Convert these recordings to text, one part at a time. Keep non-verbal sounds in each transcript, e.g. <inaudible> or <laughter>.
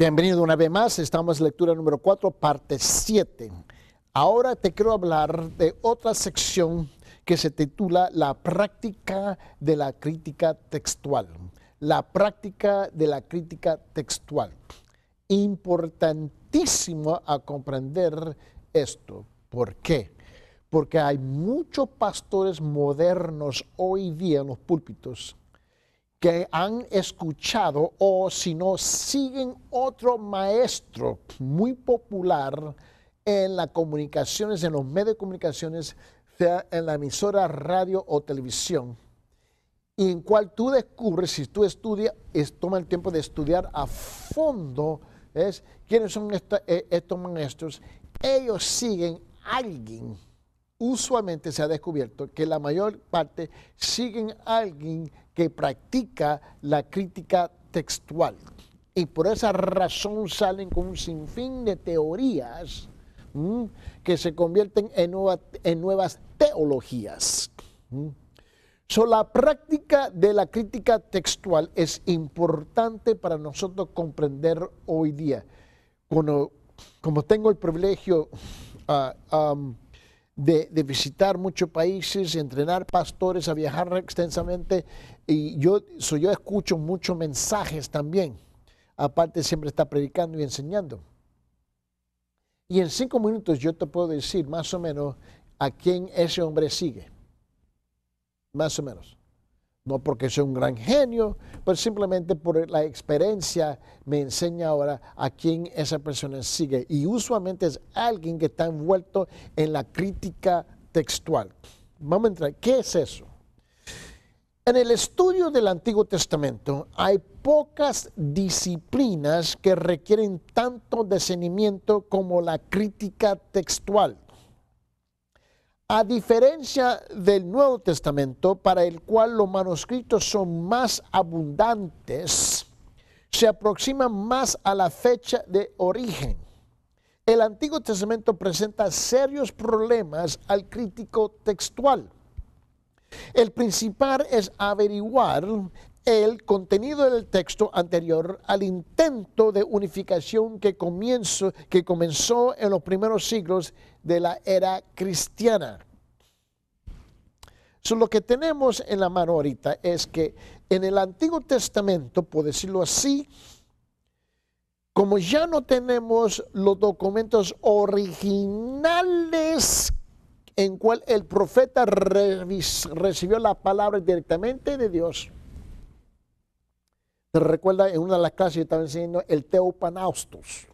Bienvenido una vez más, estamos en lectura número 4, parte 7. Ahora te quiero hablar de otra sección que se titula La práctica de la crítica textual. La práctica de la crítica textual. Importantísimo a comprender esto. ¿Por qué? Porque hay muchos pastores modernos hoy día en los púlpitos que han escuchado o si no siguen otro maestro muy popular en las comunicaciones, en los medios de comunicaciones, sea en la emisora radio o televisión, y en cual tú descubres, si tú estudias, es, toma el tiempo de estudiar a fondo, es quiénes son eh, estos maestros, ellos siguen a alguien usualmente se ha descubierto que la mayor parte siguen a alguien que practica la crítica textual. Y por esa razón salen con un sinfín de teorías que se convierten en, en nuevas teologías. la práctica de la crítica textual es importante para nosotros comprender hoy día. como tengo el privilegio ah, de, visitar muchos países, entrenar pastores, a viajar extensamente. Y yo, yo escucho muchos mensajes también. Aparte, siempre está predicando y enseñando. Y en cinco minutos yo te puedo decir más o menos a quién ese hombre sigue. Más o menos no porque soy un gran genio, pero simplemente por la experiencia me enseña ahora a quién esa persona sigue. Y usualmente es alguien que está envuelto en la crítica textual. Vamos a entrar, ¿qué es eso? En el estudio del Antiguo Testamento hay pocas disciplinas que requieren tanto discernimiento como la crítica textual. A diferencia del Nuevo Testamento, para el cual los manuscritos son más abundantes, se aproximan más a la fecha de origen. El Antiguo Testamento presenta serios problemas al crítico textual. El principal es averiguar el contenido del texto anterior al intento de unificación que, que comenzó en los primeros siglos de la era cristiana. lo que tenemos en la mano ahorita es que en el Antiguo Testamento, por decirlo así, como ya no tenemos los documentos originales en cual el profeta recibió la palabra directamente de Dios, se recuerda en una de las clases yo estaba enseñando el teopanaustos.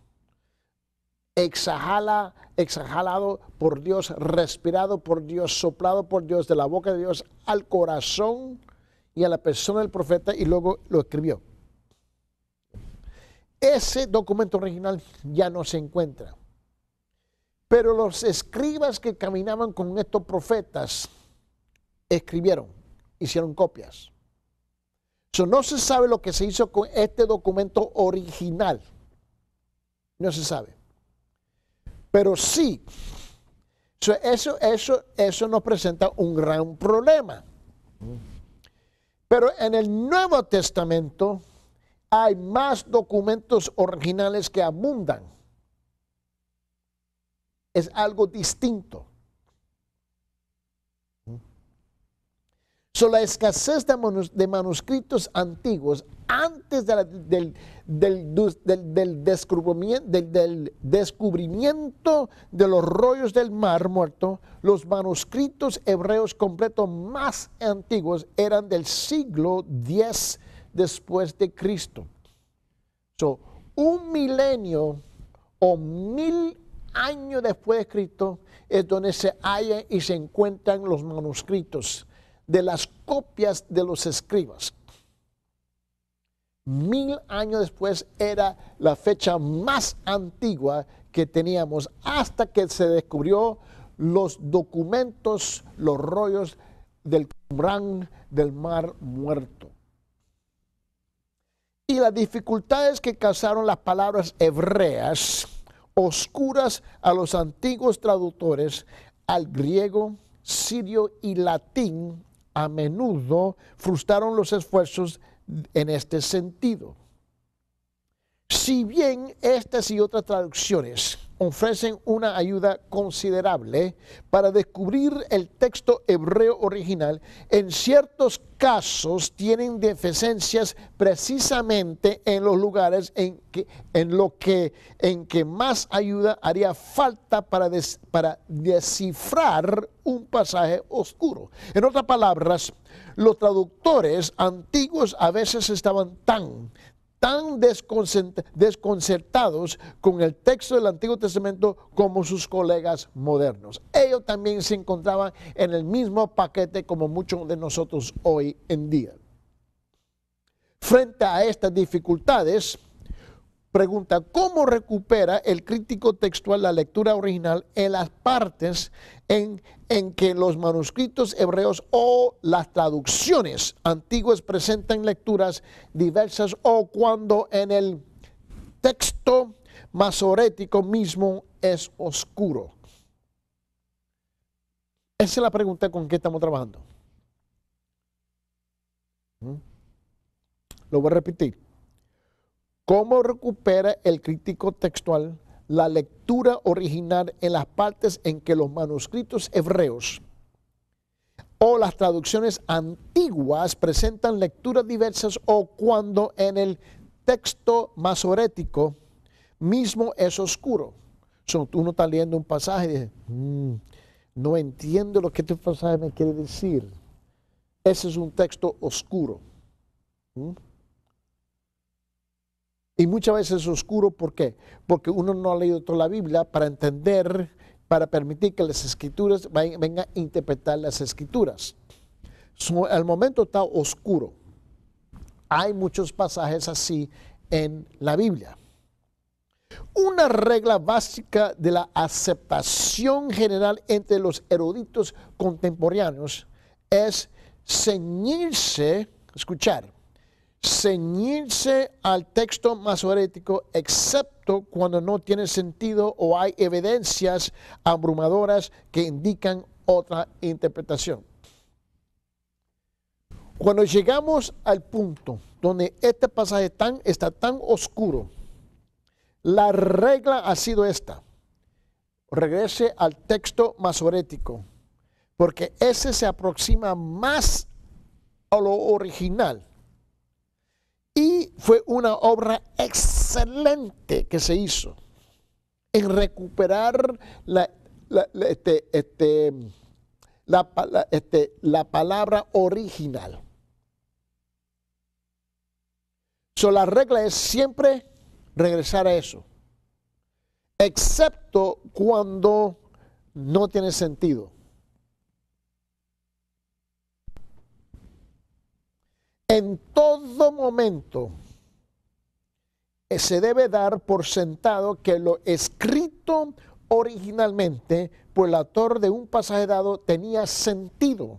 Exhala, exhalado por Dios, respirado por Dios, soplado por Dios de la boca de Dios al corazón y a la persona del profeta y luego lo escribió. Ese documento original ya no se encuentra. Pero los escribas que caminaban con estos profetas escribieron, hicieron copias no se sabe lo que se hizo con este documento original. No se sabe. Pero sí, eso, eso, eso nos presenta un gran problema. Pero en el Nuevo Testamento hay más documentos originales que abundan. Es algo distinto. la escasez de, manuscritos antiguos antes del, descubrimiento, de los rollos del mar muerto, los manuscritos hebreos completos más antiguos eran del siglo X después de Cristo. un milenio o mil años después de Cristo es donde se hallan y se encuentran los manuscritos de las copias de los escribas. Mil años después era la fecha más antigua que teníamos hasta que se descubrió los documentos, los rollos del Qumran del Mar Muerto. Y las dificultades que causaron las palabras hebreas oscuras a los antiguos traductores al griego, sirio y latín a menudo frustraron los esfuerzos en este sentido. Si bien estas y otras traducciones ofrecen una ayuda considerable para descubrir el texto hebreo original. En ciertos casos tienen deficiencias precisamente en los lugares en, que, en lo que, en que más ayuda haría falta para, para descifrar un pasaje oscuro. En otras palabras, los traductores antiguos a veces estaban tan tan desconcertados con el texto del Antiguo Testamento como sus colegas modernos. Ellos también se encontraban en el mismo paquete como muchos de nosotros hoy en día. Frente a estas dificultades, Pregunta, ¿cómo recupera el crítico textual la lectura original en las partes en, en que los manuscritos hebreos o las traducciones antiguas presentan lecturas diversas o cuando en el texto masorético mismo es oscuro? Esa es la pregunta con que estamos trabajando. ¿Mm? Lo voy a repetir. ¿Cómo recupera el crítico textual la lectura original en las partes en que los manuscritos hebreos o las traducciones antiguas presentan lecturas diversas o cuando en el texto masorético mismo es oscuro? uno está leyendo un pasaje y dice, mm, no entiendo lo que este pasaje me quiere decir. Ese es un texto oscuro. ¿Mm? Y muchas veces es oscuro, ¿por qué? Porque uno no ha leído toda la Biblia para entender, para permitir que las escrituras vengan a interpretar las escrituras. al el momento está oscuro. Hay muchos pasajes así en la Biblia. Una regla básica de la aceptación general entre los eruditos contemporáneos es ceñirse, escuchar, ceñirse al texto masorético excepto cuando no tiene sentido o hay evidencias abrumadoras que indican otra interpretación. Cuando llegamos al punto donde este pasaje está tan oscuro, la regla ha sido esta. Regrese al texto masorético, porque ese se aproxima más a lo original y fue una obra excelente que se hizo en recuperar la, la, este, este la, este, la palabra original. la regla es siempre regresar a eso, excepto cuando no tiene sentido. En todo momento eh, se debe dar por sentado que lo escrito originalmente por el autor de un pasaje dado tenía sentido.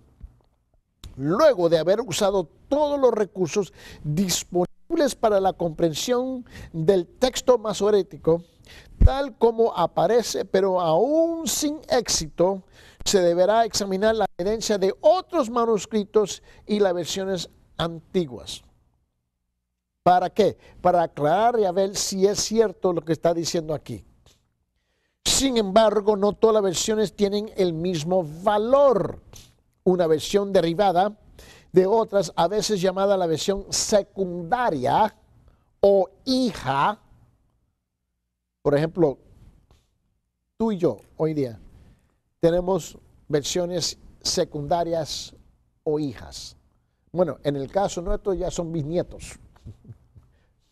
Luego de haber usado todos los recursos disponibles para la comprensión del texto masorético, tal como aparece, pero aún sin éxito, se deberá examinar la herencia de otros manuscritos y las versiones antiguas. ¿Para qué? Para aclarar y a ver si es cierto lo que está diciendo aquí. Sin embargo, no todas las versiones tienen el mismo valor. Una versión derivada de otras, a veces llamada la versión secundaria o hija. Por ejemplo, tú y yo hoy día tenemos versiones secundarias o hijas. Bueno, en el caso nuestro ya son nietos,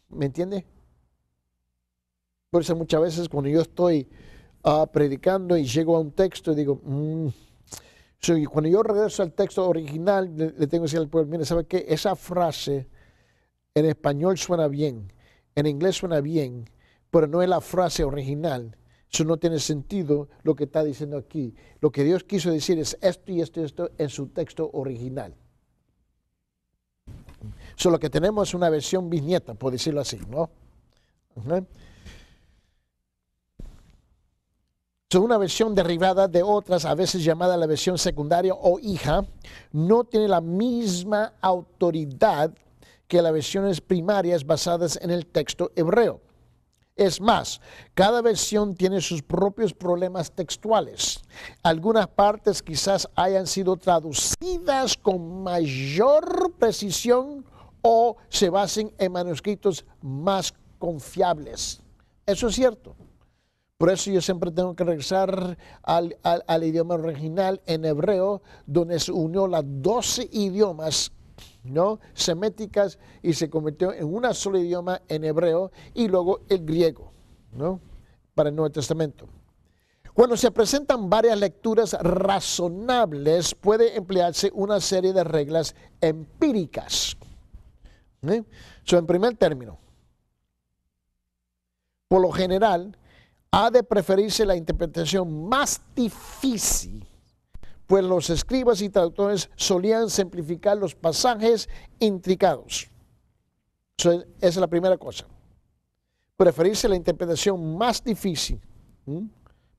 ¿Me entiende?, Por eso muchas veces cuando yo estoy ah, predicando y llego a un texto mm, y digo, cuando yo regreso al texto original, le, le, tengo que decir al pueblo, mire, ¿sabe qué? Esa frase en español suena bien, en inglés suena bien, pero no es la frase original. Eso no tiene sentido lo que está diciendo aquí. Lo que Dios quiso decir es esto y esto y esto en su texto original. Solo que tenemos una versión bisnieta, por decirlo así, ¿no? una versión derivada de otras, a veces llamada la versión secundaria o hija, no tiene la misma autoridad que las versiones primarias basadas en el texto hebreo. Es más, cada versión tiene sus propios problemas textuales. Algunas partes quizás hayan sido traducidas con mayor precisión o se basen en manuscritos más confiables. Eso es cierto. Por eso yo siempre tengo que regresar al, idioma original en hebreo, donde se unió las 12 idiomas ¿no? seméticas y se convirtió en un solo idioma en hebreo y luego el griego para el Nuevo Testamento. Cuando se presentan varias lecturas razonables, puede emplearse una serie de reglas empíricas. ¿Eh? en primer término, por lo general, ha de preferirse la interpretación más difícil, pues los escribas y traductores solían simplificar los pasajes intricados. esa es la primera cosa. Preferirse la interpretación más difícil.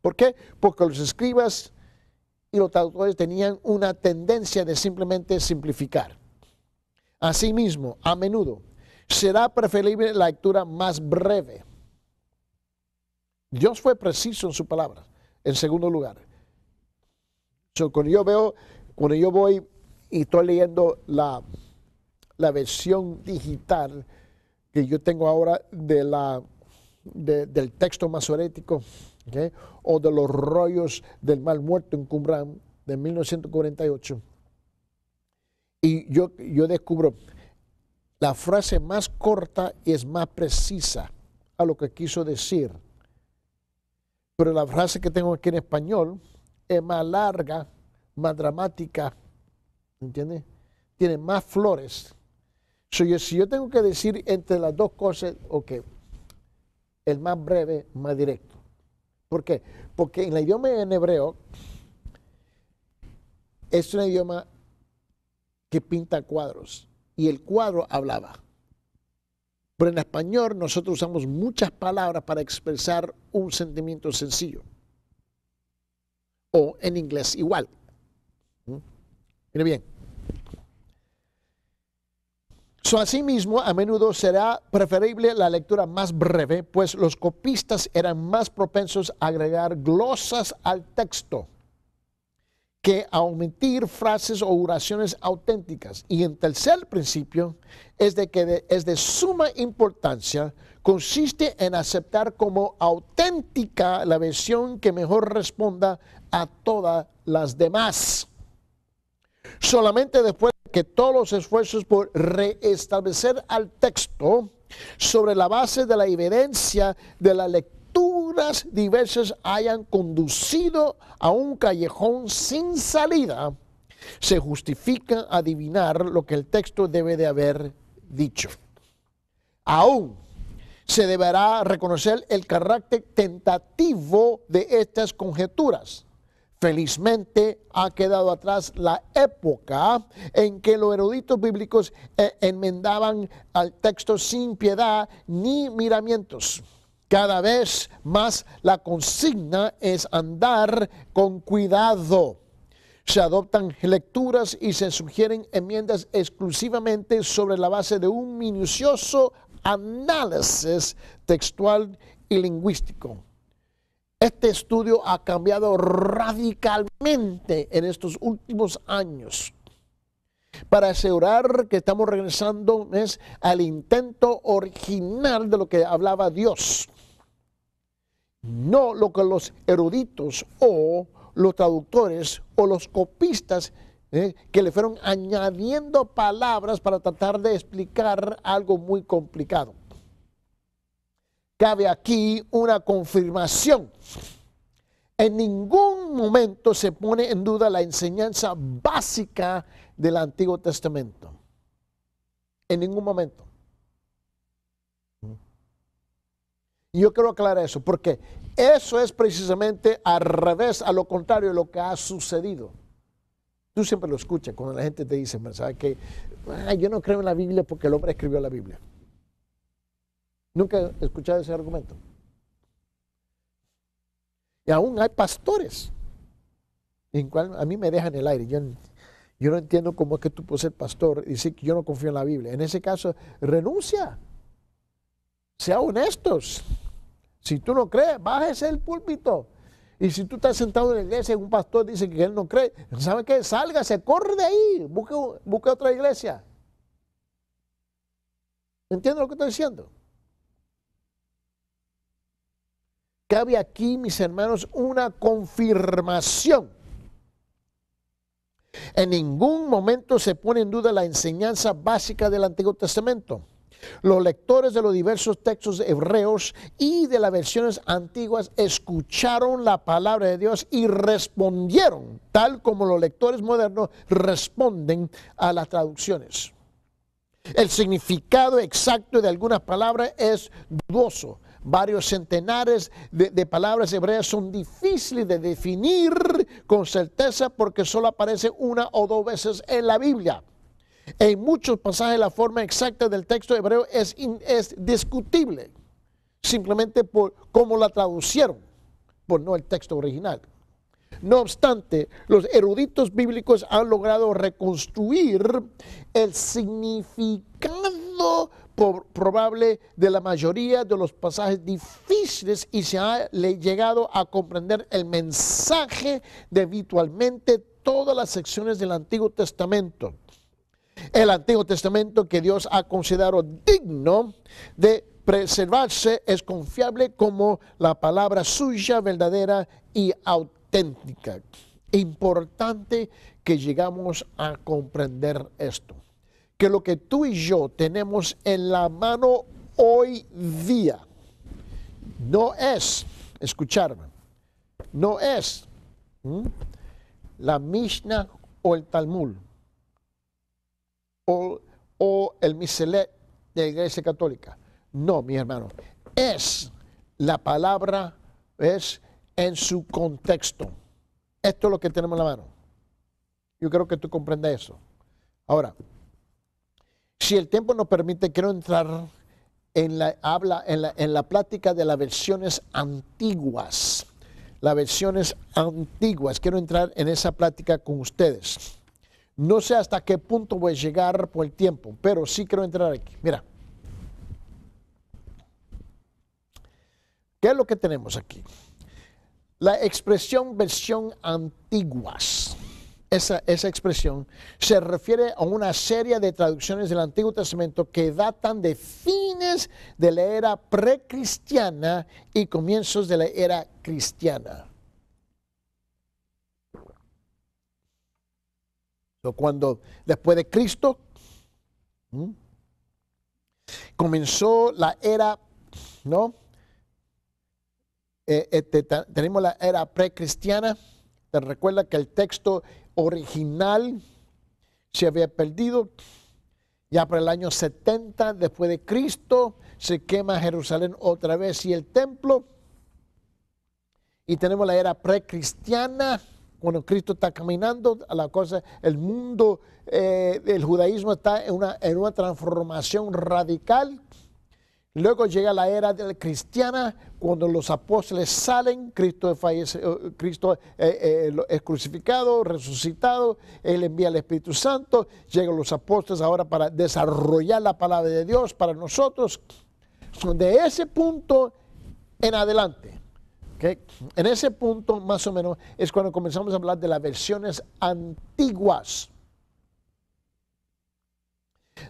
¿Por qué? Porque los escribas y los traductores tenían una tendencia de simplemente simplificar. Asimismo, a menudo será preferible la lectura más breve. Dios fue preciso en su palabra. En segundo lugar, so, cuando yo veo, cuando yo voy y estoy leyendo la, versión digital que yo tengo ahora de la, del texto masorético o de los rollos del mal muerto en Qumran de 1948, y yo, yo descubro, la frase más corta y es más precisa a lo que quiso decir. Pero la frase que tengo aquí en español es más larga, más dramática, ¿entiendes? Tiene más flores. So, yo, si yo tengo que decir entre las dos cosas, ok, el más breve, más directo. ¿Por qué? Porque en el idioma en hebreo es un idioma que pinta cuadros y el cuadro hablaba. Pero en español nosotros usamos muchas palabras para expresar un sentimiento sencillo. O en inglés igual. ¿Mm? Mire bien. So, asimismo, a menudo será preferible la lectura más breve, pues los copistas eran más propensos a agregar glosas al texto que omitir frases o oraciones auténticas. Y en tercer principio es de que es de suma importancia, consiste en aceptar como auténtica la versión que mejor responda a todas las demás. Solamente después que todos los esfuerzos por reestablecer al texto sobre la base de la evidencia de la lectura diversas hayan conducido a un callejón sin salida, se justifica adivinar lo que el texto debe de haber dicho. Aún se deberá reconocer el carácter tentativo de estas conjeturas. Felizmente ha quedado atrás la época en que los eruditos bíblicos eh, enmendaban al texto sin piedad ni miramientos. Cada vez más la consigna es andar con cuidado. Se adoptan lecturas y se sugieren enmiendas exclusivamente sobre la base de un minucioso análisis textual y lingüístico. Este estudio ha cambiado radicalmente en estos últimos años para asegurar que estamos regresando al intento original de lo que hablaba Dios no lo que los eruditos o los traductores o los copistas eh, que le fueron añadiendo palabras para tratar de explicar algo muy complicado. Cabe aquí una confirmación. En ningún momento se pone en duda la enseñanza básica del Antiguo Testamento. En ningún momento. Y yo quiero aclarar eso, porque eso es precisamente al revés, a lo contrario de lo que ha sucedido. Tú siempre lo escuchas cuando la gente te dice, ¿sabes que Yo no creo en la Biblia porque el hombre escribió la Biblia. Nunca he escuchado ese argumento. Y aún hay pastores en cual a mí me dejan el aire. Yo, yo no entiendo cómo es que tú puedes ser pastor y decir que yo no confío en la Biblia. En ese caso, renuncia. Sea honestos. Si tú no crees, bájese el púlpito. Y si tú estás sentado en la iglesia y un pastor dice que él no cree, ¿sabe qué? Sálgase, corre de ahí, busque, busque otra iglesia. ¿Entiendes lo que estoy diciendo? Cabe aquí, mis hermanos, una confirmación. En ningún momento se pone en duda la enseñanza básica del Antiguo Testamento. Los lectores de los diversos textos hebreos y de las versiones antiguas escucharon la palabra de Dios y respondieron, tal como los lectores modernos responden a las traducciones. El significado exacto de algunas palabras es dudoso. Varios centenares de, palabras hebreas son difíciles de definir con certeza porque solo aparece una o dos veces en la Biblia. En muchos pasajes la forma exacta del texto hebreo es, discutible, simplemente por cómo la traducieron, por no el texto original. No obstante, los eruditos bíblicos han logrado reconstruir el significado probable de la mayoría de los pasajes difíciles y se ha llegado a comprender el mensaje de habitualmente todas las secciones del Antiguo Testamento el Antiguo Testamento que Dios ha considerado digno de preservarse es confiable como la palabra suya verdadera y auténtica. Importante que llegamos a comprender esto, que lo que tú y yo tenemos en la mano hoy día no es, escucharme, no es la Mishnah o el Talmud o, el miselet de la Iglesia Católica. No, mi hermano, es la palabra, es en su contexto. Esto es lo que tenemos en la mano. Yo creo que tú comprendes eso. Ahora, si el tiempo nos permite, quiero entrar en la, habla, en la, en la plática de las versiones antiguas. Las versiones antiguas. Quiero entrar en esa plática con ustedes. No sé hasta qué punto voy a llegar por el tiempo, pero sí quiero entrar aquí. Mira. ¿Qué es lo que tenemos aquí? La expresión versión antiguas. Esa, expresión se refiere a una serie de traducciones del Antiguo Testamento que datan de fines de la era precristiana y comienzos de la era cristiana. cuando después de Cristo comenzó la era, ¿no? Eh, eh, tenemos la era precristiana. Te recuerda que el texto original se había perdido. Ya para el año 70 después de Cristo se quema Jerusalén otra vez y el templo. Y tenemos la era precristiana cuando Cristo está caminando, la cosa, el mundo, eh, el judaísmo está en una, transformación radical. Luego llega la era cristiana, cuando los apóstoles salen, Cristo, eh, eh, es crucificado, resucitado, Él envía al Espíritu Santo, llegan los apóstoles ahora para desarrollar la palabra de Dios para nosotros. De ese punto en adelante, en ese punto, más o menos, es cuando comenzamos a hablar de las versiones antiguas.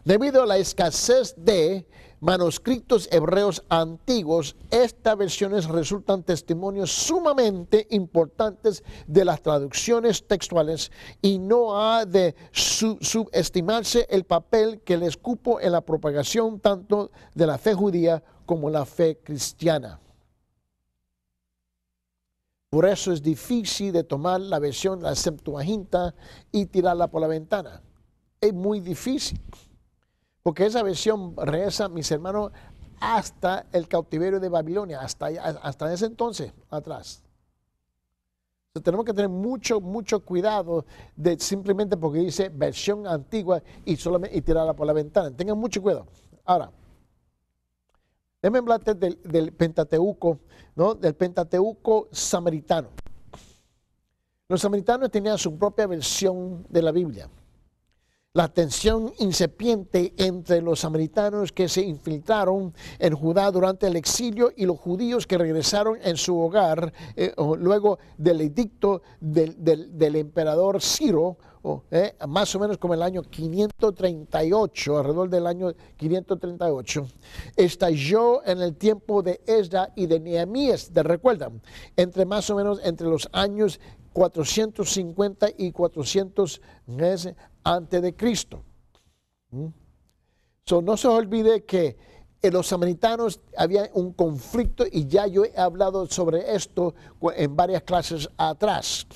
Debido a la escasez de manuscritos hebreos antiguos, estas versiones resultan testimonios sumamente importantes de las traducciones textuales y no ha de subestimarse el papel que les cupo en la propagación tanto de la fe judía como la fe cristiana. Por eso es difícil de tomar la versión, la Septuaginta, y tirarla por la ventana. Es muy difícil. Porque esa versión reza, mis hermanos, hasta el cautiverio de Babilonia, hasta, ese entonces atrás. tenemos que tener mucho, mucho cuidado de simplemente porque dice versión antigua y, solamente, y tirarla por la ventana. Tengan mucho cuidado. Ahora, Déjenme del, del Pentateuco, ¿no? Del Pentateuco samaritano. Los samaritanos tenían su propia versión de la Biblia la tensión incipiente entre los samaritanos que se infiltraron en Judá durante el exilio y los judíos que regresaron en su hogar eh, luego del edicto del, emperador Ciro, eh, más o menos como el año 538, alrededor del año 538, estalló en el tiempo de Esda y de Nehemías, de recuerdan? Entre más o menos entre los años 450 y meses antes de Cristo. ¿Mm? no se olvide que en eh, los samaritanos había un conflicto y ya yo he hablado sobre esto en varias clases atrás.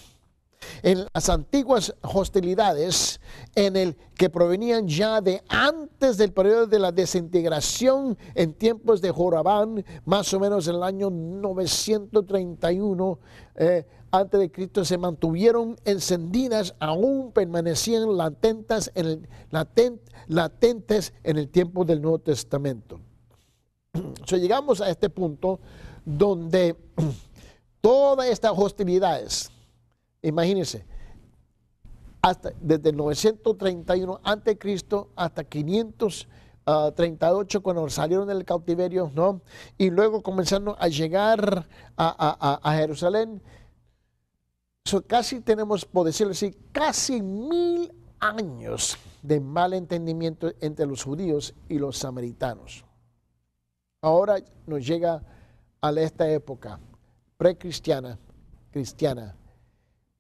En las antiguas hostilidades, en el que provenían ya de antes del periodo de la desintegración en tiempos de Jorabán, más o menos en el año 931, eh, antes de Cristo se mantuvieron encendidas, aún permanecían latentes en el, latentes en el tiempo del Nuevo Testamento. <clears throat> So, llegamos a este punto donde <clears throat> todas estas hostilidades, imagínense, hasta, desde 931 a.C. hasta 538 ah, cuando salieron del cautiverio, ¿no? Y luego comenzaron a llegar a Jerusalén casi tenemos, por decirlo así, casi mil años de malentendimiento entre los judíos y los samaritanos. Ahora nos llega a esta época precristiana, cristiana.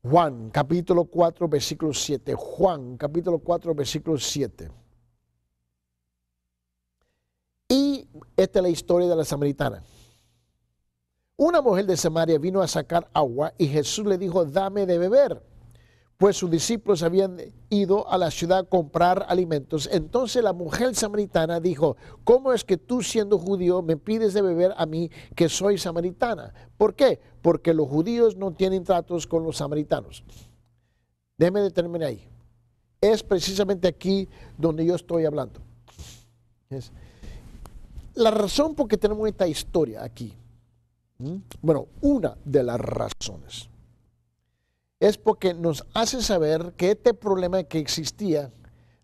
Juan, capítulo 4, versículo 7. Juan, capítulo 4, versículo 7. Y esta es la historia de la samaritana. Una mujer de Samaria vino a sacar agua y Jesús le dijo, dame de beber, pues sus discípulos habían ido a la ciudad a comprar alimentos. Entonces la mujer samaritana dijo, ¿cómo es que tú siendo judío me pides de beber a mí que soy samaritana? ¿Por qué? Porque los judíos no tienen tratos con los samaritanos. Déjeme detenerme ahí. Es precisamente aquí donde yo estoy hablando. la razón por que tenemos esta historia aquí bueno, una de las razones es porque nos hace saber que este problema que existía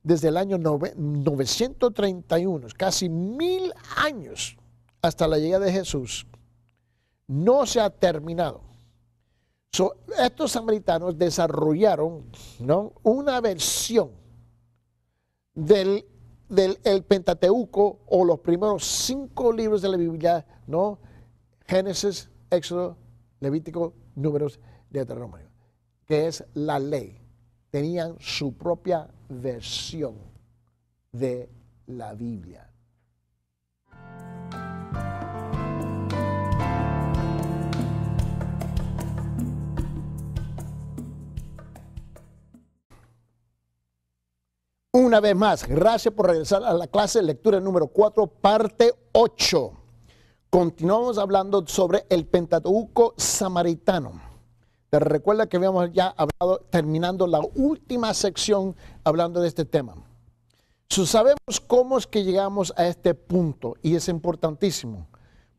desde el año 931, casi mil años hasta la llegada de Jesús, no se ha terminado. estos samaritanos desarrollaron ¿no? una versión del, del Pentateuco o los primeros cinco libros de la Biblia, ¿no? Génesis, Éxodo, Levítico, Números, Deuteronomio, que es la ley. Tenían su propia versión de la Biblia. Una vez más, gracias por regresar a la clase, lectura número 4, parte 8. Continuamos hablando sobre el Pentateuco samaritano. Te recuerda que habíamos ya hablado, terminando la última sección, hablando de este tema. sabemos cómo es que llegamos a este punto y es importantísimo,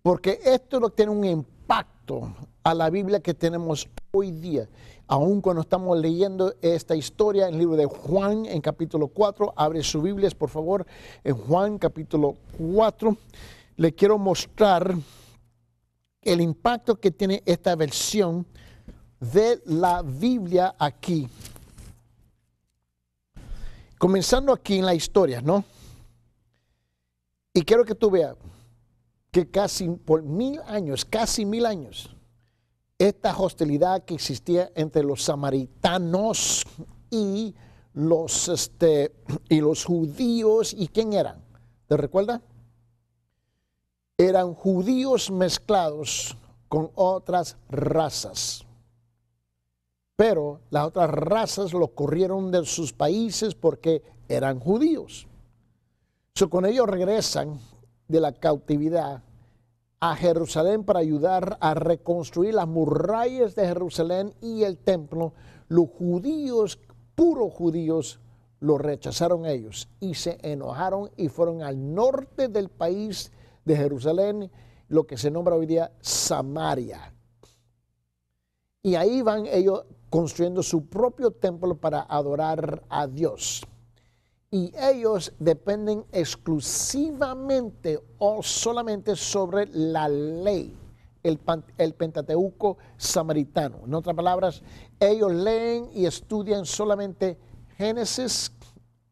porque esto no tiene un impacto a la Biblia que tenemos hoy día. Aún cuando estamos leyendo esta historia en el libro de Juan, en capítulo 4, abre su Biblias, por favor, en Juan, capítulo 4 le quiero mostrar el impacto que tiene esta versión de la Biblia aquí. Comenzando aquí en la historia, ¿no? Y quiero que tú veas que casi por mil años, casi mil años, esta hostilidad que existía entre los samaritanos y los, este, y los judíos, ¿y quién eran? ¿Te recuerdas? eran judíos mezclados con otras razas. Pero las otras razas los corrieron de sus países porque eran judíos. So, con ellos regresan de la cautividad a Jerusalén para ayudar a reconstruir las murallas de Jerusalén y el templo. Los judíos, puros judíos, lo rechazaron ellos y se enojaron y fueron al norte del país de Jerusalén, lo que se nombra hoy día Samaria. Y ahí van ellos construyendo su propio templo para adorar a Dios. Y ellos dependen exclusivamente o solamente sobre la ley, el, el Pentateuco samaritano. En otras palabras, ellos leen y estudian solamente Génesis,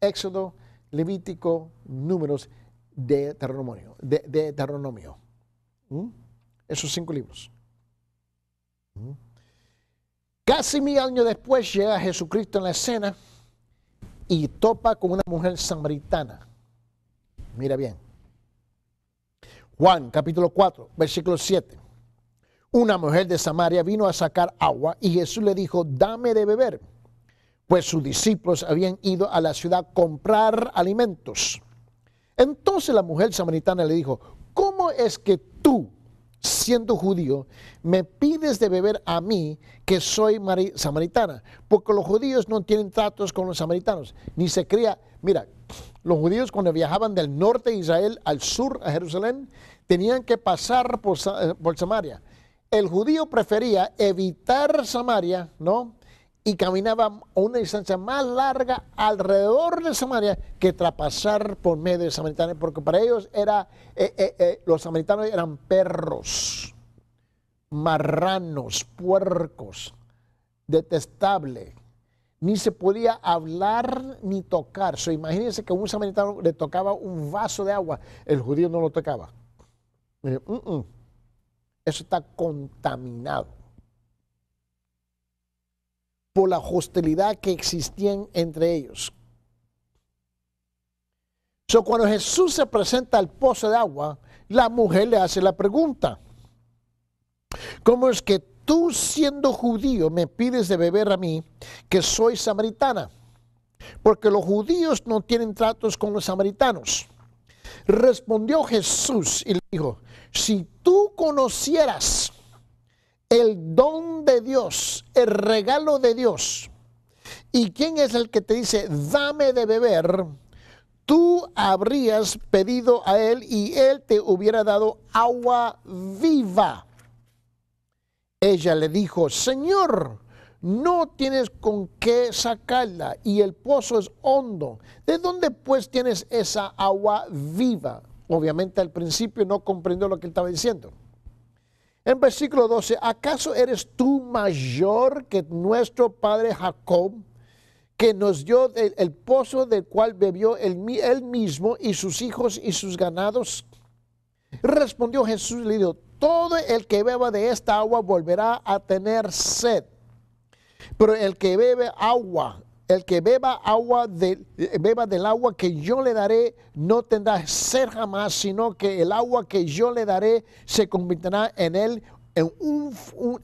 Éxodo, Levítico, Números de terronomio. De, ¿Mm? Esos cinco libros. ¿Mm? Casi mil años después llega Jesucristo en la escena y topa con una mujer samaritana. Mira bien. Juan capítulo 4, versículo 7. Una mujer de Samaria vino a sacar agua y Jesús le dijo, dame de beber, pues sus discípulos habían ido a la ciudad a comprar alimentos. Entonces la mujer samaritana le dijo, ¿cómo es que tú, siendo judío, me pides de beber a mí, que soy samaritana? Porque los judíos no tienen tratos con los samaritanos, ni se cría. Mira, los judíos cuando viajaban del norte de Israel al sur, a Jerusalén, tenían que pasar por, eh, por Samaria. El judío prefería evitar Samaria, ¿no? y caminaba a una distancia más larga alrededor de Samaria que traspasar por medio de Samaritano, porque para ellos era, eh, eh, eh, los samaritanos eran perros, marranos, puercos, detestable. Ni se podía hablar ni tocar. imagínense que un samaritano le tocaba un vaso de agua, el judío no lo tocaba. Mm, mm, eso está contaminado por la hostilidad que existían entre ellos. So, cuando Jesús se presenta al pozo de agua, la mujer le hace la pregunta, ¿cómo es que tú siendo judío me pides de beber a mí, que soy samaritana? Porque los judíos no tienen tratos con los samaritanos. Respondió Jesús y le dijo, si tú conocieras el don de Dios, el regalo de Dios. ¿Y quién es el que te dice, dame de beber? Tú habrías pedido a Él y Él te hubiera dado agua viva. Ella le dijo, Señor, no tienes con qué sacarla y el pozo es hondo. ¿De dónde pues tienes esa agua viva? Obviamente al principio no comprendió lo que él estaba diciendo. En versículo 12, ¿acaso eres tú mayor que nuestro padre Jacob, que nos dio el, pozo del cual bebió él, mismo y sus hijos y sus ganados? Respondió Jesús y le dijo, todo el que beba de esta agua volverá a tener sed, pero el que bebe agua el que beba agua de, beba del agua que yo le daré no tendrá sed jamás, sino que el agua que yo le daré se convertirá en él en,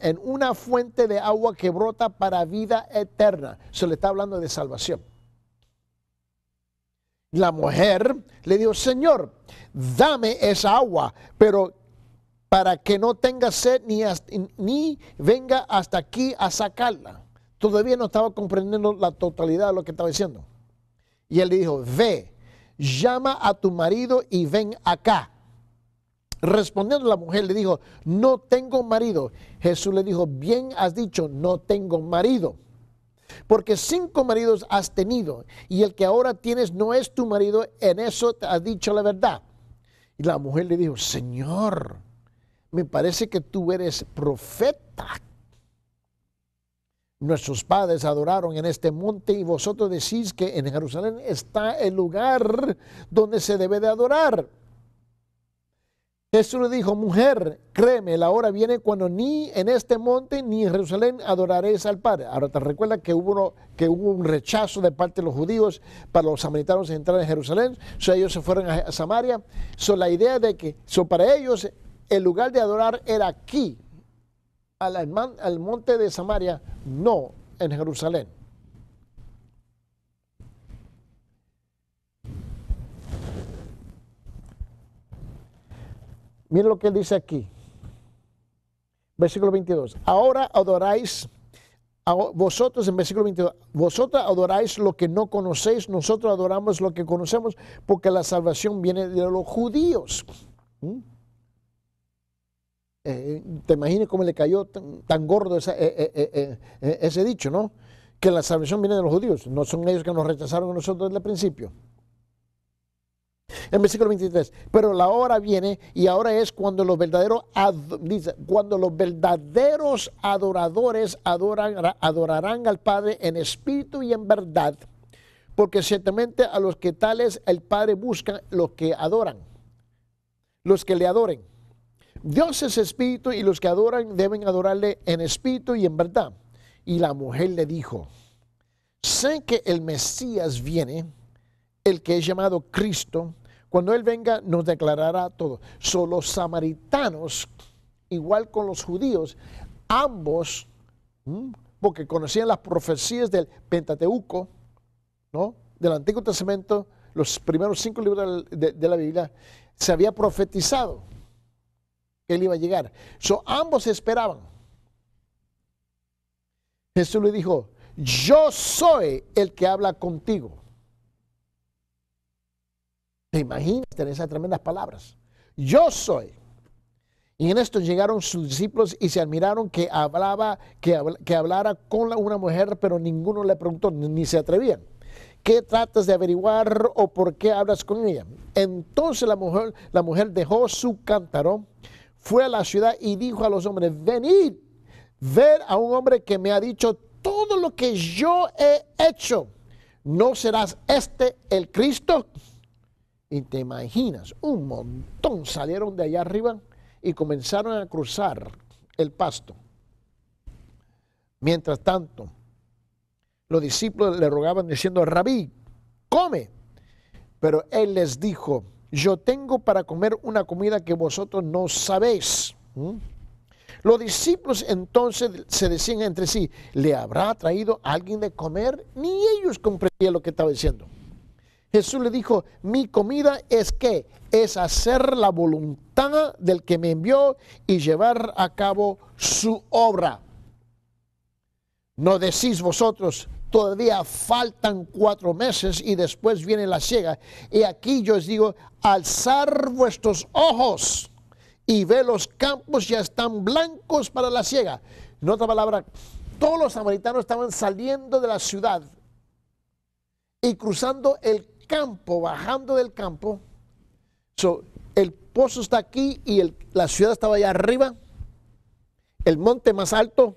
en una fuente de agua que brota para vida eterna. Se le está hablando de salvación. La mujer le dijo, Señor, dame esa agua, pero para que no tenga sed ni, ni venga hasta aquí a sacarla todavía no estaba comprendiendo la totalidad de lo que estaba diciendo. Y él le dijo, ve, llama a tu marido y ven acá. Respondiendo la mujer le dijo, no tengo marido. Jesús le dijo, bien has dicho, no tengo marido. Porque cinco maridos has tenido y el que ahora tienes no es tu marido, en eso te has dicho la verdad. Y la mujer le dijo, Señor, me parece que tú eres profeta nuestros padres adoraron en este monte y vosotros decís que en Jerusalén está el lugar donde se debe de adorar. Jesús le dijo, mujer, créeme, la hora viene cuando ni en este monte ni en Jerusalén adoraréis al Padre. Ahora te recuerda que hubo, que hubo un rechazo de parte de los judíos para los samaritanos entrar en Jerusalén, so, ellos se fueron a Samaria. So, la idea de que para ellos el lugar de adorar era aquí, al, al monte de Samaria, no en Jerusalén. Miren lo que él dice aquí. Versículo 22. Ahora adoráis, vosotros en versículo 22, vosotros adoráis lo que no conocéis, nosotros adoramos lo que conocemos, porque la salvación viene de los judíos. ¿Mm? Eh, te imaginas cómo le cayó tan, gordo eh, eh, ese dicho, ¿no? Que la salvación viene de los judíos, no son ellos que nos rechazaron a nosotros desde el principio. En versículo 23, pero la hora viene y ahora es cuando los verdaderos, cuando los verdaderos adoradores adorarán al Padre en espíritu y en verdad, porque ciertamente a los que tales el Padre busca los que adoran, los que le adoren. Dios es espíritu y los que adoran deben adorarle en espíritu y en verdad. Y la mujer le dijo, sé que el Mesías viene, el que es llamado Cristo, cuando Él venga nos declarará todo. Son los samaritanos, igual con los judíos, ambos, porque conocían las profecías del Pentateuco, ¿no? del Antiguo Testamento, los primeros cinco libros de la Biblia, se había profetizado él iba a llegar. So, ambos esperaban. Jesús le dijo, yo soy el que habla contigo. ¿Te imaginas tener esas tremendas palabras? Yo soy. Y en esto llegaron sus discípulos y se admiraron que hablaba, que, que hablara con una mujer, pero ninguno le preguntó, ni, se atrevían. ¿Qué tratas de averiguar o por qué hablas con ella? Entonces la mujer, la mujer dejó su cántaro, fue a la ciudad y dijo a los hombres, venid, ver a un hombre que me ha dicho todo lo que yo he hecho. ¿No serás este el Cristo? Y te imaginas, un montón salieron de allá arriba y comenzaron a cruzar el pasto. Mientras tanto, los discípulos le rogaban diciendo, rabí, come. Pero él les dijo, yo tengo para comer una comida que vosotros no sabéis. Los discípulos entonces se decían entre sí, ¿le habrá traído alguien de comer? Ni ellos comprendían lo que estaba diciendo. Jesús le dijo, mi comida es que es hacer la voluntad del que me envió y llevar a cabo su obra. No decís vosotros, todavía faltan cuatro meses y después viene la siega Y aquí yo os digo, alzar vuestros ojos y ve los campos ya están blancos para la siega. En otra palabra, todos los samaritanos estaban saliendo de la ciudad y cruzando el campo, bajando del campo. el pozo está aquí y la ciudad estaba allá arriba, el monte más alto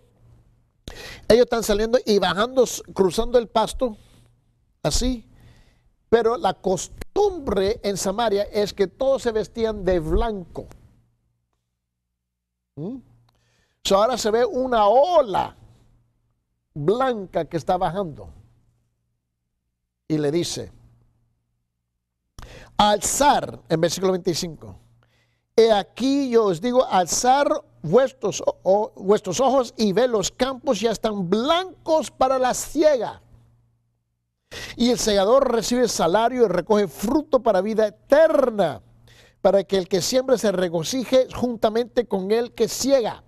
ellos están saliendo y bajando, cruzando el pasto, así. Pero la costumbre en Samaria es que todos se vestían de blanco. ¿Mm? ahora se ve una ola blanca que está bajando. Y le dice, alzar, en versículo 25, he aquí yo os digo, alzar vuestros, o, vuestros ojos y ve los campos ya están blancos para la ciega. Y el segador recibe salario y recoge fruto para vida eterna, para que el que siembra se regocije juntamente con el que ciega.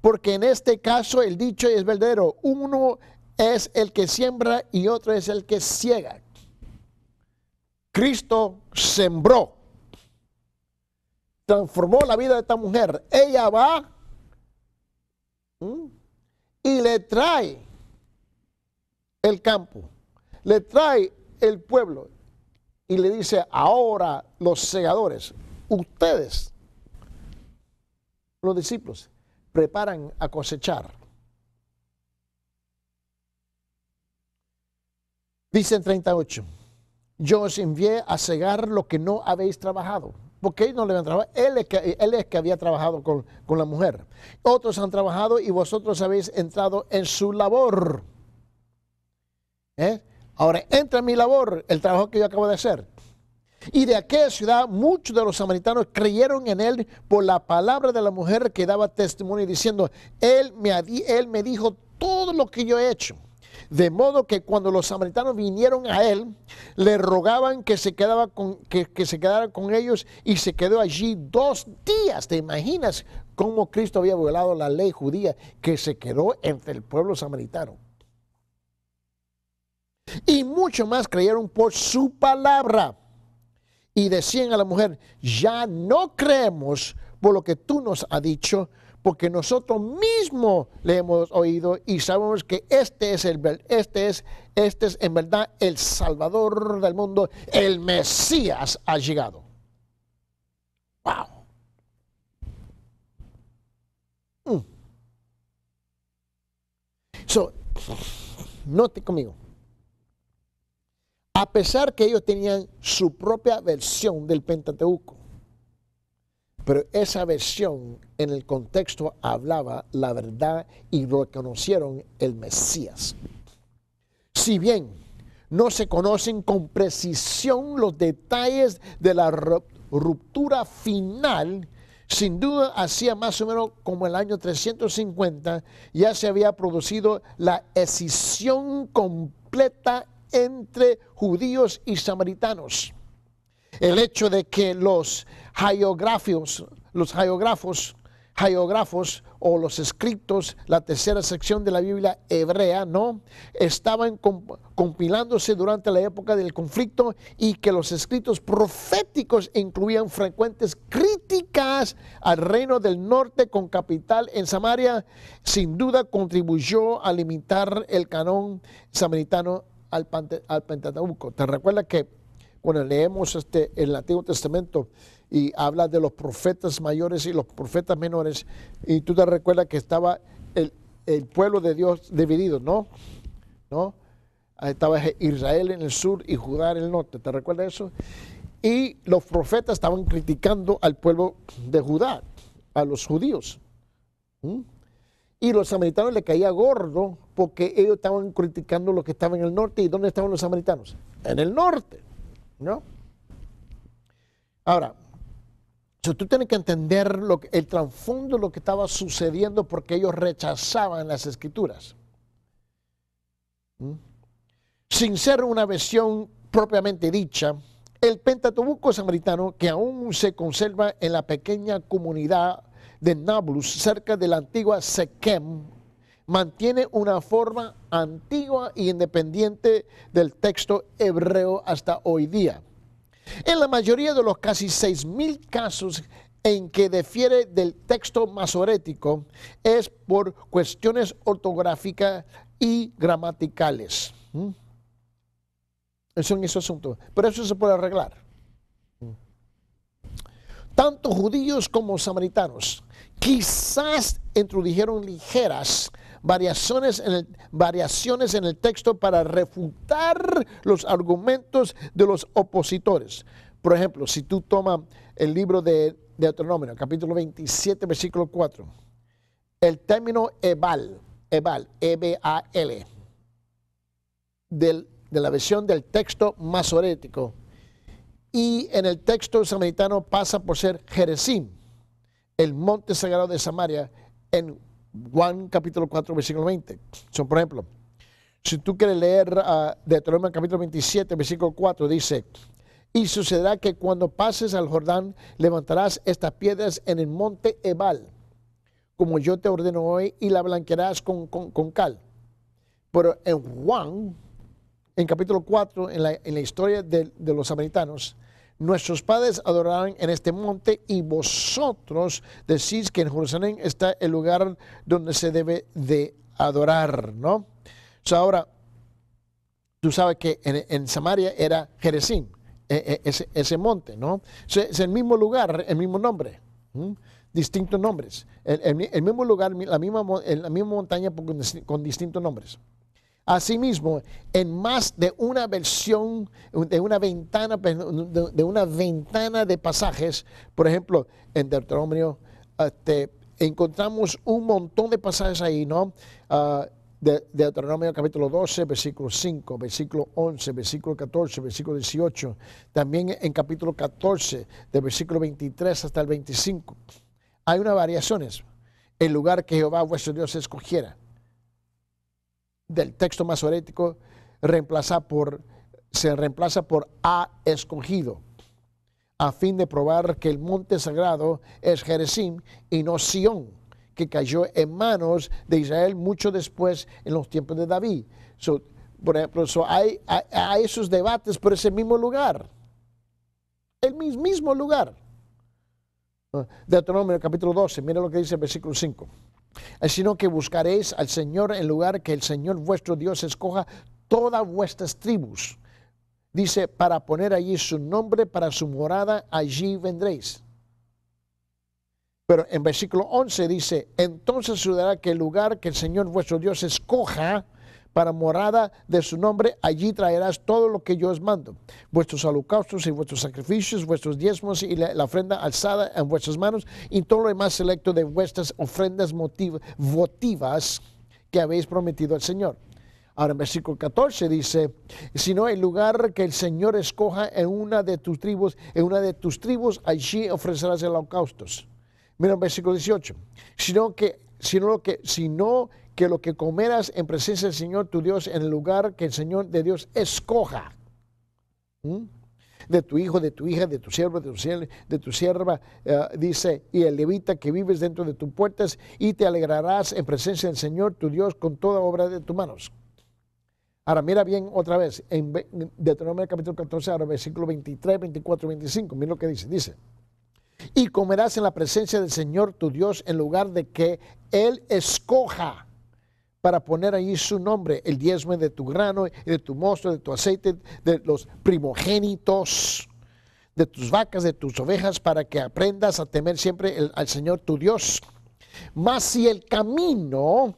Porque en este caso el dicho es verdadero, uno es el que siembra y otro es el que ciega. Cristo sembró transformó la vida de esta mujer. Ella va y le trae el campo, le trae el pueblo y le dice, ahora los segadores, ustedes, los discípulos, preparan a cosechar. Dice en 38, yo os envié a cegar lo que no habéis trabajado porque no le Él es que, había trabajado con, la mujer. Otros han trabajado y vosotros habéis entrado en su labor. ¿Eh? Ahora, entra en mi labor, el trabajo que yo acabo de hacer. Y de aquella ciudad muchos de los samaritanos creyeron en él por la palabra de la mujer que daba testimonio diciendo, él me, él me dijo todo lo que yo he hecho. De modo que cuando los samaritanos vinieron a él, le rogaban que se, quedara con ellos y se quedó allí dos días. ¿Te imaginas cómo Cristo había violado la ley judía que se quedó entre el pueblo samaritano? Y mucho más creyeron por su palabra. Y decían a la mujer, ya no creemos por lo que tú nos has dicho, porque nosotros mismos le hemos oído y sabemos que este es el este es este es en verdad el Salvador del mundo, el Mesías ha llegado. Wow. Mm. note conmigo. A pesar que ellos tenían su propia versión del Pentateuco, pero esa versión en el contexto hablaba la verdad y lo reconocieron el Mesías. Si bien no se conocen con precisión los detalles de la ruptura final, sin duda hacía más o menos como el año 350 ya se había producido la escisión completa entre judíos y samaritanos el hecho de que los geográficos, los geógrafos, geógrafos o los escritos, la tercera sección de la Biblia hebrea, ¿no? Estaban compilándose durante la época del conflicto y que los escritos proféticos incluían frecuentes críticas al reino del norte con capital en Samaria, sin duda contribuyó a limitar el canon samaritano al, al Pentateuco. ¿Te recuerda que bueno leemos este, el Antiguo Testamento y habla de los profetas mayores y los profetas menores, y tú te recuerdas que estaba el, pueblo de Dios dividido, ¿no? ¿No? Estaba Israel en el sur y Judá en el norte, ¿te recuerdas eso? Y los profetas estaban criticando al pueblo de Judá, a los judíos. Y los samaritanos le caía gordo porque ellos estaban criticando lo que estaba en el norte. ¿Y dónde estaban los samaritanos? En el norte. ¿no? Ahora, si tú tienes que entender lo el trasfondo de lo que estaba sucediendo porque ellos rechazaban las escrituras. ¿Mm? Sin ser una versión propiamente dicha, el Pentateuco samaritano, que aún se conserva en la pequeña comunidad de Nablus, cerca de la antigua Sequem mantiene una forma antigua e independiente del texto hebreo hasta hoy día. En la mayoría de los casi 6.000 casos en que difiere del texto masorético es por cuestiones ortográficas y gramaticales. Es ¿Mm? Eso es ese asunto. Pero eso se puede arreglar. ¿Mm? Tanto judíos como samaritanos quizás introdujeron ligeras variaciones en el, variaciones en el texto para refutar los argumentos de los opositores. Por ejemplo, si tú tomas el libro de Deuteronomio, capítulo 27, versículo 4, el término Ebal, Ebal, E-B-A-L, de la versión del texto masorético, y en el texto samaritano pasa por ser jerezín, el monte sagrado de Samaria, en Juan capítulo 4, versículo 20. Son, por ejemplo, si tú quieres leer de ah, Deuteronomio capítulo 27, versículo 4, dice, y sucederá que cuando pases al Jordán, levantarás estas piedras en el monte Ebal, como yo te ordeno hoy, y la blanquearás con, cal. Pero en Juan, en capítulo 4, en la, en la historia de, de los samaritanos, nuestros padres adoraron en este monte y vosotros decís que en Jerusalén está el lugar donde se debe de adorar, ¿no? ahora, tú sabes que en, Samaria era Jerezim, e, e, ese, monte, ¿no? Es el mismo lugar, el mismo nombre, distintos nombres. El, mismo lugar, la misma, la misma montaña con distintos nombres. Asimismo, en más de una versión, de una ventana, pues, de una ventana de pasajes, por ejemplo, en Deuteronomio, este, encontramos un montón de pasajes ahí, ¿no? Ah, de Deuteronomio capítulo 12, versículo 5, versículo 11, versículo 14, versículo 18, también en capítulo 14, del versículo 23 hasta el 25. Hay unas variaciones. El lugar que Jehová vuestro Dios escogiera del texto masorético reemplaza por, se reemplaza por ha escogido, a fin de probar que el monte sagrado es Jerezim y no Sión, que cayó en manos de Israel mucho después en los tiempos de David. por ejemplo, hay, esos debates por ese mismo lugar, el mismo lugar. Ah, Deuteronomio capítulo 12, mira lo que dice el versículo 5 sino que buscaréis al Señor el lugar que el Señor vuestro Dios escoja todas vuestras tribus. Dice, para poner allí su nombre, para su morada, allí vendréis. Pero en versículo 11 dice, entonces sucederá que el lugar que el Señor vuestro Dios escoja para morada de su nombre, allí traerás todo lo que yo os mando, vuestros holocaustos y vuestros sacrificios, vuestros diezmos y la, ofrenda alzada en vuestras manos, y todo lo demás selecto de vuestras ofrendas votivas que habéis prometido al Señor. Ahora en versículo 14 dice, no el lugar que el Señor escoja en una de tus tribus, en una de tus tribus, allí ofrecerás el holocausto. Mira en versículo 18, sino que, sino que, sino que lo que comerás en presencia del Señor tu Dios en el lugar que el Señor de Dios escoja. De tu hijo, de tu hija, de tu siervo, de tu, sierva, de tu sierva eh, dice, y el levita que vives dentro de tus puertas, y te alegrarás en presencia del Señor tu Dios con toda obra de tus manos. Ahora mira bien otra vez, en Deuteronomio capítulo 14, versículo 23, 24, 25, mira lo que dice, dice, y comerás en la presencia del Señor tu Dios en lugar de que Él escoja para poner allí su nombre, el diezmo de tu grano, de tu mosto, de tu aceite, de los primogénitos, de tus vacas, de tus ovejas, para que aprendas a temer siempre al Señor tu Dios. Mas si el camino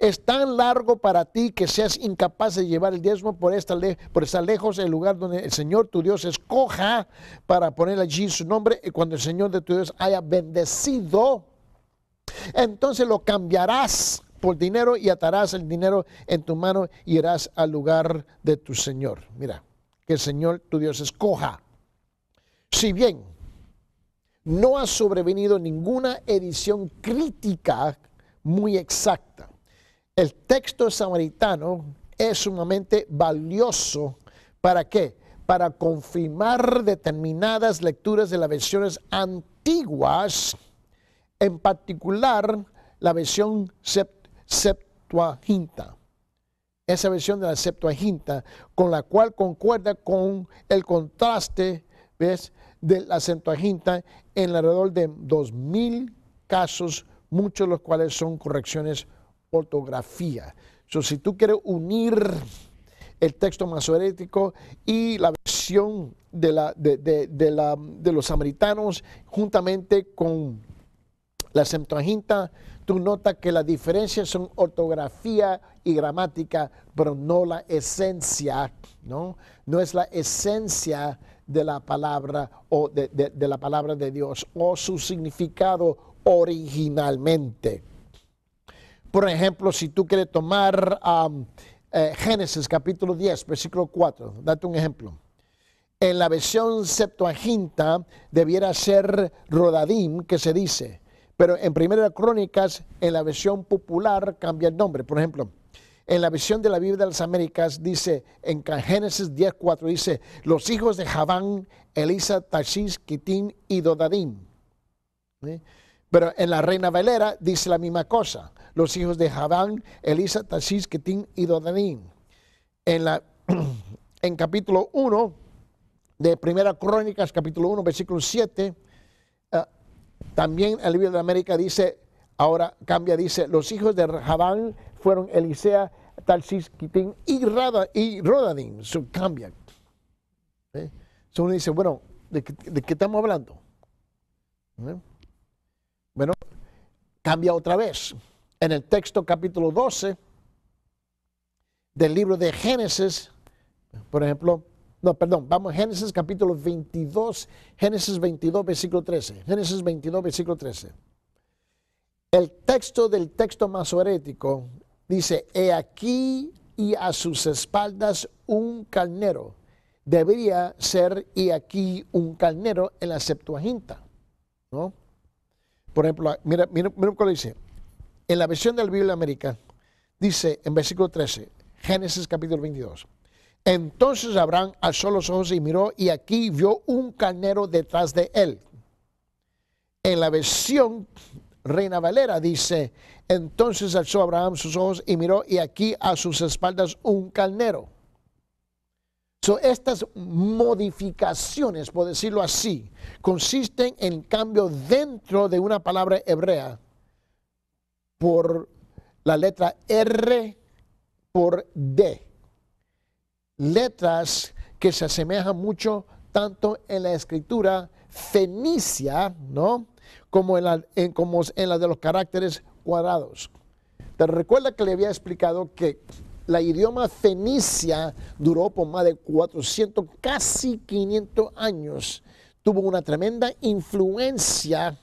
es tan largo para ti que seas incapaz de llevar el diezmo por, esta por estar lejos el lugar donde el Señor tu Dios escoja para poner allí su nombre y cuando el Señor de tu Dios haya bendecido, entonces lo cambiarás por dinero y atarás el dinero en tu mano y irás al lugar de tu Señor. Mira, que el Señor tu Dios escoja. Si bien no ha sobrevenido ninguna edición crítica muy exacta, el texto samaritano es sumamente valioso. ¿Para qué? Para confirmar determinadas lecturas de las versiones antiguas, en particular la versión septuaginta Septuaginta. Esa versión de la Septuaginta, con la cual concuerda con el contraste, ¿ves? de la Septuaginta en alrededor de 2.000 casos, muchos de los cuales son correcciones ortografía. si tú quieres unir el texto masorético y la versión de, la, de, la, de los samaritanos juntamente con la Septuaginta, tú notas que las diferencias son ortografía y gramática, pero no la esencia, ¿no? No es la esencia de la palabra o de, la palabra de Dios o su significado originalmente. Por ejemplo, si tú quieres tomar eh, Génesis capítulo 10, versículo 4, date un ejemplo. En la versión Septuaginta debiera ser Rodadim, que se dice, pero en Primera Crónicas, en la versión popular, cambia el nombre. Por ejemplo, en la versión de la Biblia de las Américas dice, en Génesis 10.4 dice, los hijos de Javán, Elisa, Tashis, Kitín y Dodadín, Pero en la Reina Valera dice la misma cosa, los hijos de Javán, Elisa, Tashis, Kitín y Dodadín, En, la, <clears throat> en capítulo 1 de Primera Crónicas, capítulo 1, versículo 7, también el libro de América dice, ahora cambia, dice, los hijos de Jabán fueron Elisea, Talsis, Kitín y, Rodadín, y Rodanim. ¿Eh? uno dice, bueno, ¿de, qué estamos hablando? ¿Eh? Bueno, cambia otra vez. En el texto capítulo 12 del libro de Génesis, por ejemplo, no, perdón, vamos a Génesis capítulo 22, Génesis 22, versículo 13. Génesis 22, versículo 13. El texto del texto masorético dice, he aquí y a sus espaldas un carnero. Debería ser y aquí un carnero en la Septuaginta, ¿no? Por ejemplo, mira, mira, mira lo dice. En la versión de la Biblia América, dice en versículo 13, Génesis capítulo 22. Entonces Abraham alzó los ojos y miró, y aquí vio un carnero detrás de él. En la versión Reina Valera dice, entonces alzó Abraham sus ojos y miró, y aquí a sus espaldas un carnero. So, estas modificaciones, por decirlo así, consisten en cambio dentro de una palabra hebrea por la letra R por D letras que se asemejan mucho tanto en la escritura fenicia, ¿no? Como en la, de los caracteres cuadrados. Te recuerda que le había explicado que la idioma fenicia duró por más de 400, casi 500 años. Tuvo una tremenda influencia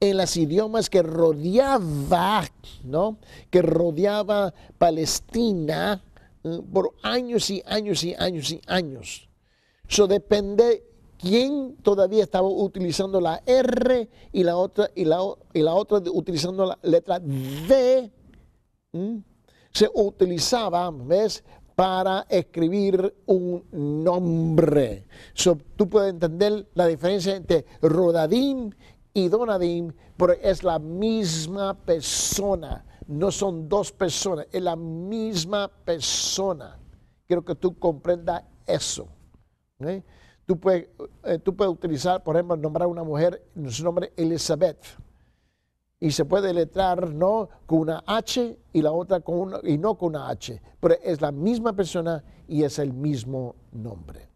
en las idiomas que rodeaba, ¿no? Que rodeaba Palestina, por años y años y años y años. Eso depende quién todavía estaba utilizando la R y la otra, y la, otra utilizando la letra D. Se utilizaba, ¿ves? Para escribir un nombre. So, tú puedes entender la diferencia entre Rodadim y Donadim, porque es la misma persona. No son dos personas, es la misma persona. Quiero que tú comprendas eso. Tú, puedes, eh, tú puedes utilizar, por ejemplo, nombrar a una mujer, su nombre Elizabeth. Y se puede letrar no con una H y la otra con y no con una H. Pero es la misma persona y es el mismo nombre.